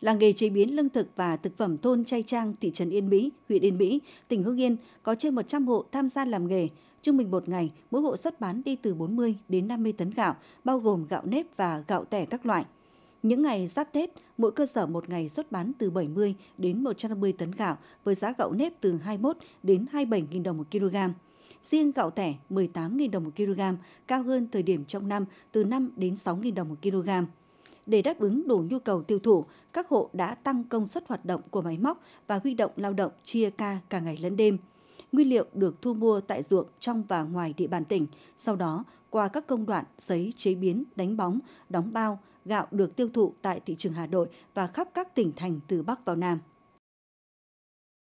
Làng nghề chế biến lương thực và thực phẩm thôn Chay Trang, thị trấn Yên Mỹ, huyện Yên Mỹ, tỉnh Hưng Yên có trên 100 hộ tham gia làm nghề. Trung bình một ngày, mỗi hộ xuất bán đi từ 40 đến 50 tấn gạo, bao gồm gạo nếp và gạo tẻ các loại. Những ngày giáp Tết, mỗi cơ sở một ngày xuất bán từ 70 đến 150 tấn gạo với giá gạo nếp từ 21 đến 27.000 đồng một kg. Riêng gạo tẻ 18.000 đồng một kg, cao hơn thời điểm trong năm từ 5 đến 6.000 đồng một kg. Để đáp ứng đủ nhu cầu tiêu thụ, các hộ đã tăng công suất hoạt động của máy móc và huy động lao động chia ca cả ngày lẫn đêm. Nguyên liệu được thu mua tại ruộng trong và ngoài địa bàn tỉnh, sau đó qua các công đoạn giấy chế biến, đánh bóng, đóng bao, gạo được tiêu thụ tại thị trường Hà Nội và khắp các tỉnh thành từ Bắc vào Nam.